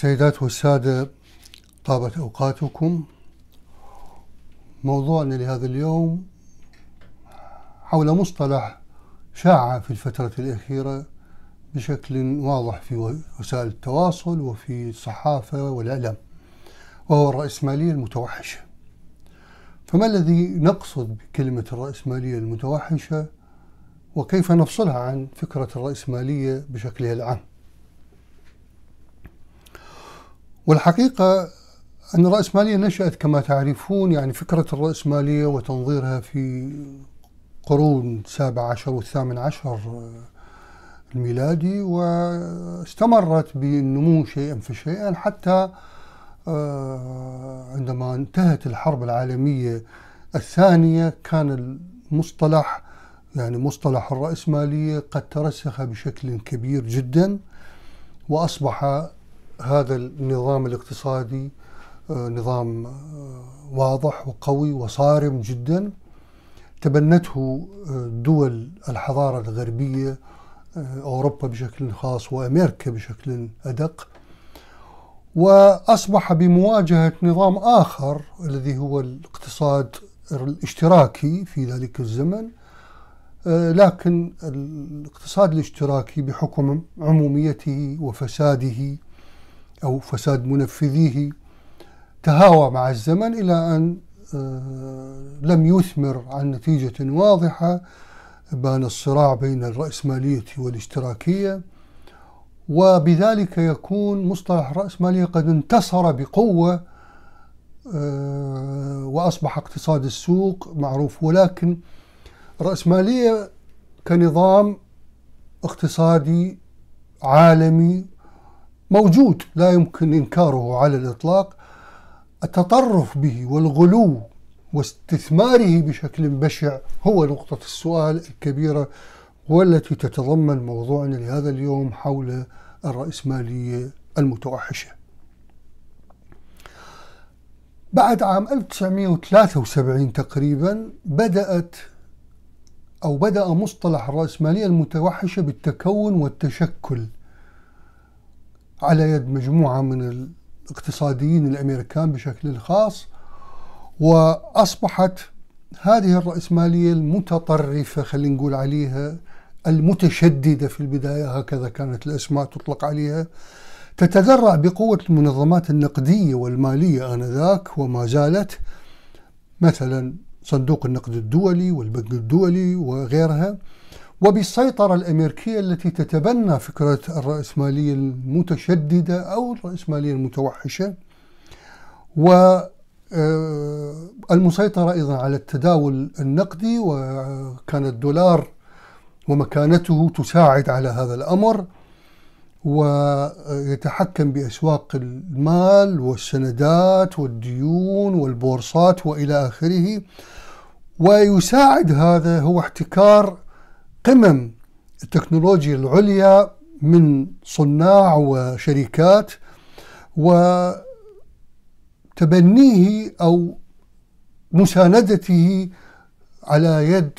سيدات والسادة طابت أوقاتكم موضوعنا لهذا اليوم حول مصطلح شاع في الفترة الأخيرة بشكل واضح في وسائل التواصل وفي الصحافة والإعلام وهو الرأسمالية المتوحشة فما الذي نقصد بكلمة الرأسمالية المتوحشة وكيف نفصلها عن فكرة الرأسمالية بشكلها العام والحقيقة أن الرأسمالية نشأت كما تعرفون يعني فكرة الرأسمالية وتنظيرها في قرون السابع عشر والثامن عشر الميلادي واستمرت بالنمو شيئا فشيئا حتى آه، عندما انتهت الحرب العالمية الثانية كان المصطلح يعني مصطلح الرأسمالية قد ترسخ بشكل كبير جدا وأصبح هذا النظام الاقتصادي آه، نظام آه، واضح وقوي وصارم جدا تبنته آه، دول الحضارة الغربية أوروبا بشكل خاص وأمريكا بشكل أدق وأصبح بمواجهة نظام آخر الذي هو الاقتصاد الاشتراكي في ذلك الزمن لكن الاقتصاد الاشتراكي بحكم عموميته وفساده أو فساد منفذيه تهاوى مع الزمن إلى أن آه، لم يثمر عن نتيجة واضحة بان الصراع بين الرأسمالية والاشتراكية وبذلك يكون مصطلح الرأسمالية قد انتصر بقوة آه، وأصبح اقتصاد السوق معروف ولكن الرأسمالية كنظام اقتصادي عالمي موجود لا يمكن انكاره على الاطلاق التطرف به والغلو واستثماره بشكل بشع هو نقطة السؤال الكبيرة والتي تتضمن موضوعنا لهذا اليوم حول الرأسمالية المتوحشة. بعد عام 1973 تقريبا بدأت أو بدأ مصطلح الرأسمالية المتوحشة بالتكون والتشكل على يد مجموعة من الاقتصاديين الأمريكان بشكل خاص وأصبحت هذه الرأسمالية المتطرفة خلينا نقول عليها المتشددة في البداية هكذا كانت الأسماء تطلق عليها تتذرع بقوة المنظمات النقدية والمالية آنذاك وما زالت مثلا صندوق النقد الدولي والبنك الدولي وغيرها وبالسيطرة الأمريكية التي تتبنى فكرة الرأسمالية المتشددة أو الرأسمالية المتوحشة والمسيطرة آه، أيضا على التداول النقدي وكان الدولار ومكانته تساعد على هذا الأمر ويتحكم بأسواق المال والسندات والديون والبورصات وإلى آخره ويساعد هذا هو احتكار قمم التكنولوجيا العليا من صناع وشركات وتبنيه أو مساندته على يد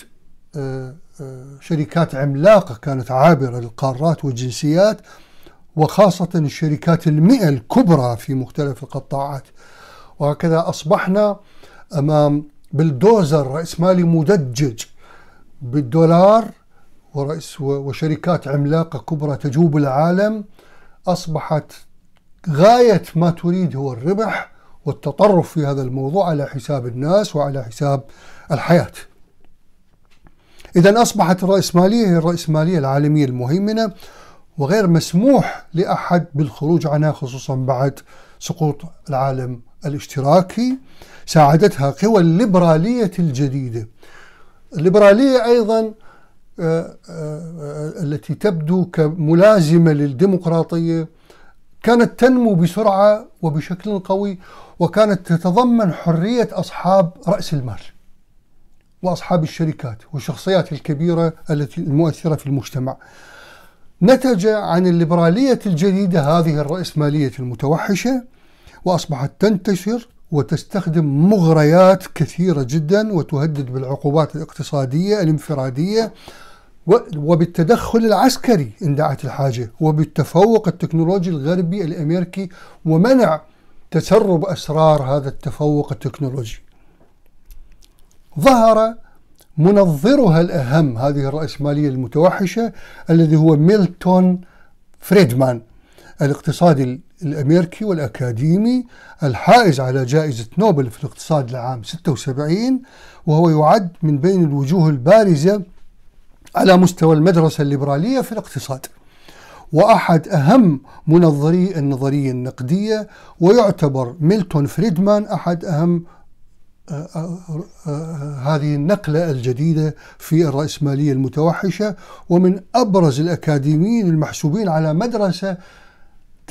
آه، آه، شركات عملاقة كانت عابرة للقارات والجنسيات وخاصة الشركات المئة الكبرى في مختلف القطاعات وهكذا أصبحنا أمام بلدوزر رأسمالي مدجج بالدولار ورئيس وشركات عملاقة كبرى تجوب العالم أصبحت غاية ما تريد هو الربح والتطرف في هذا الموضوع على حساب الناس وعلى حساب الحياة إذا أصبحت الرأسمالية هي الرأسمالية العالمية المهيمنة وغير مسموح لأحد بالخروج عنها خصوصا بعد سقوط العالم الاشتراكي ساعدتها قوى الليبرالية الجديدة الليبرالية أيضا آه، آه، آه، التي تبدو كملازمة للديمقراطية كانت تنمو بسرعة وبشكل قوي وكانت تتضمن حرية أصحاب رأس المال وأصحاب الشركات والشخصيات الكبيرة التي المؤثرة في المجتمع نتج عن الليبرالية الجديدة هذه الرأسمالية المتوحشة وأصبحت تنتشر وتستخدم مغريات كثيرة جدا وتهدد بالعقوبات الاقتصادية الانفرادية وبالتدخل العسكري إن دعت الحاجة وبالتفوق التكنولوجي الغربي الأمريكي ومنع تسرب أسرار هذا التفوق التكنولوجي ظهر منظرها الأهم هذه الرأسمالية المتوحشة الذي هو ميلتون فريدمان الاقتصادي الأمريكي والأكاديمي الحائز على جائزة نوبل في الاقتصاد لعام 76 وهو يعد من بين الوجوه البارزة على مستوى المدرسة الليبرالية في الاقتصاد وأحد أهم منظري النظرية النقدية ويعتبر ميلتون فريدمان أحد أهم آه، آه، آه، هذه النقلة الجديدة في الرأسمالية المتوحشة ومن أبرز الأكاديميين المحسوبين على مدرسة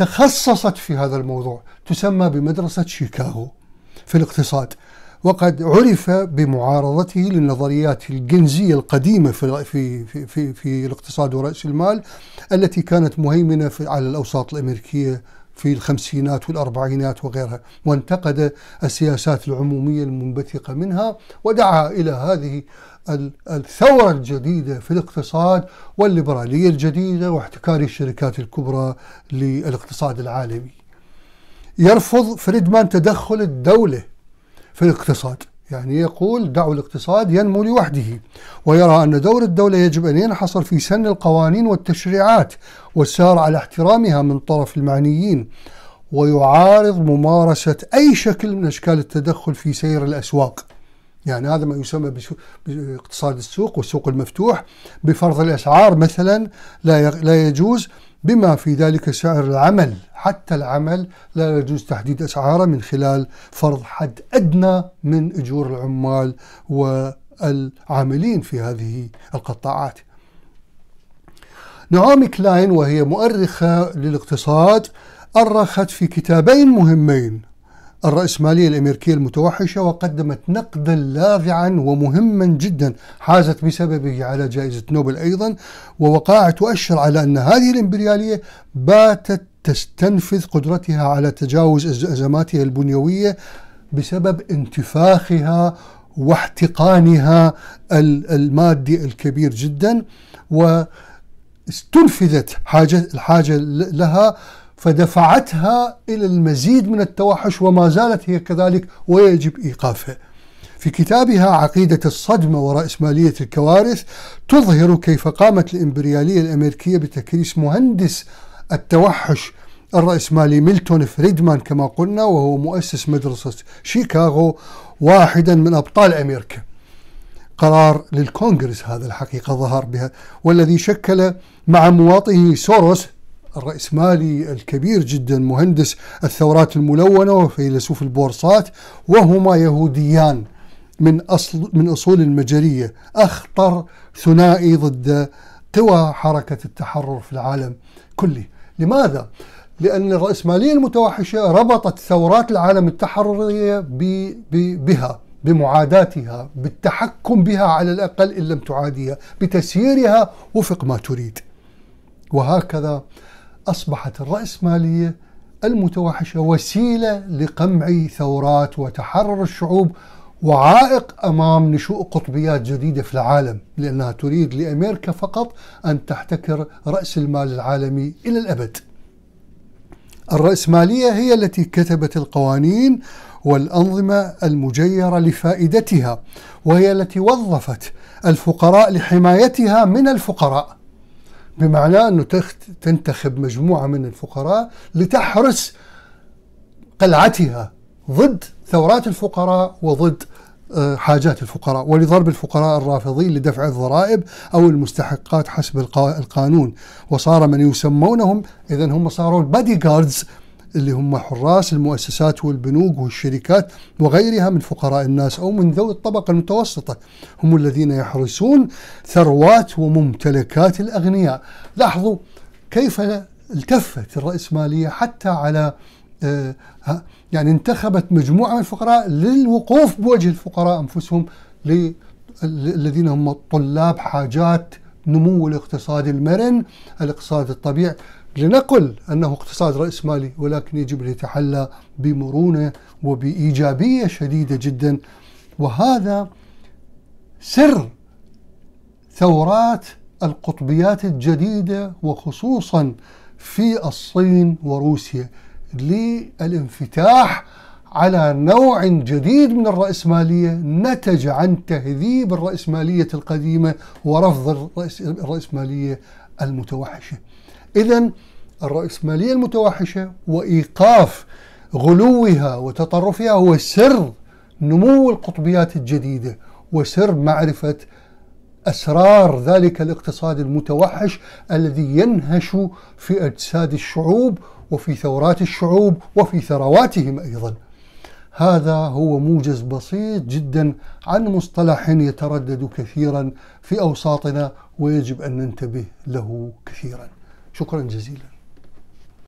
تخصصت في هذا الموضوع تسمى بمدرسة شيكاغو في الاقتصاد وقد عرف بمعارضته للنظريات الجنزية القديمة في في في في الاقتصاد ورأس المال التي كانت مهيمنة على الأوساط الأمريكية في الخمسينات والأربعينات وغيرها وانتقد السياسات العمومية المنبثقة منها ودعا إلى هذه الثورة الجديدة في الاقتصاد والليبرالية الجديدة واحتكار الشركات الكبرى للاقتصاد العالمي يرفض فريدمان تدخل الدولة في الاقتصاد يعني يقول دعوا الاقتصاد ينمو لوحده ويرى أن دور الدولة يجب أن ينحصر في سن القوانين والتشريعات والسار على احترامها من طرف المعنيين ويعارض ممارسة أي شكل من أشكال التدخل في سير الأسواق يعني هذا ما يسمى باقتصاد السوق والسوق المفتوح بفرض الأسعار مثلا لا يجوز بما في ذلك سعر العمل حتى العمل لا يجوز تحديد أسعاره من خلال فرض حد أدنى من أجور العمال والعاملين في هذه القطاعات نعومي كلاين وهي مؤرخة للاقتصاد أرخت في كتابين مهمين الرأسمالية الأمريكية المتوحشة وقدمت نقدا لاذعا ومهما جدا حازت بسببه على جائزة نوبل أيضا ووقائع تؤشر على أن هذه الإمبريالية باتت تستنفذ قدرتها على تجاوز أزماتها البنيوية بسبب انتفاخها واحتقانها المادي الكبير جدا واستنفذت حاجة الحاجة لها فدفعتها إلى المزيد من التوحش وما زالت هي كذلك ويجب إيقافها في كتابها عقيدة الصدمة ورأسمالية الكوارث تظهر كيف قامت الإمبريالية الأمريكية بتكريس مهندس التوحش الرأسمالي ميلتون فريدمان كما قلنا وهو مؤسس مدرسة شيكاغو واحدا من أبطال أمريكا قرار للكونغرس هذا الحقيقة ظهر بها والذي شكل مع مواطنه سوروس الرأسمالي الكبير جدا مهندس الثورات الملونة وفيلسوف البورصات وهما يهوديان من أصل من أصول المجرية أخطر ثنائي ضد قوى حركة التحرر في العالم كله لماذا؟ لأن الرأسمالية المتوحشة ربطت ثورات العالم التحررية ب... ب... بها بمعاداتها بالتحكم بها على الأقل إن لم تعاديها بتسييرها وفق ما تريد وهكذا أصبحت الرأسمالية المتوحشة وسيلة لقمع ثورات وتحرر الشعوب وعائق امام نشوء قطبيات جديده في العالم لانها تريد لامريكا فقط ان تحتكر راس المال العالمي الى الابد. الراسماليه هي التي كتبت القوانين والانظمه المجيره لفائدتها وهي التي وظفت الفقراء لحمايتها من الفقراء بمعنى أنه تنتخب مجموعة من الفقراء لتحرس قلعتها ضد ثورات الفقراء وضد آه، حاجات الفقراء ولضرب الفقراء الرافضين لدفع الضرائب أو المستحقات حسب القانون وصار من يسمونهم إذا هم صاروا البادي جاردز اللي هم حراس المؤسسات والبنوك والشركات وغيرها من فقراء الناس أو من ذوي الطبقة المتوسطة هم الذين يحرسون ثروات وممتلكات الأغنياء لاحظوا كيف التفت الرأسمالية حتى على آه، يعني انتخبت مجموعة من الفقراء للوقوف بوجه الفقراء أنفسهم الذين هم طلاب حاجات نمو الاقتصاد المرن الاقتصاد الطبيعي لنقل أنه اقتصاد رأسمالي ولكن يجب أن يتحلى بمرونة وبإيجابية شديدة جدا وهذا سر ثورات القطبيات الجديدة وخصوصا في الصين وروسيا للانفتاح على نوع جديد من الرأسمالية نتج عن تهذيب الرأسمالية القديمة ورفض الرأسمالية المتوحشة إذا الرأسمالية المتوحشة وإيقاف غلوها وتطرفها هو سر نمو القطبيات الجديدة وسر معرفة أسرار ذلك الاقتصاد المتوحش الذي ينهش في أجساد الشعوب وفي ثورات الشعوب وفي ثرواتهم أيضا هذا هو موجز بسيط جدا عن مصطلح يتردد كثيرا في أوساطنا ويجب أن ننتبه له كثيرا شكرا جزيلا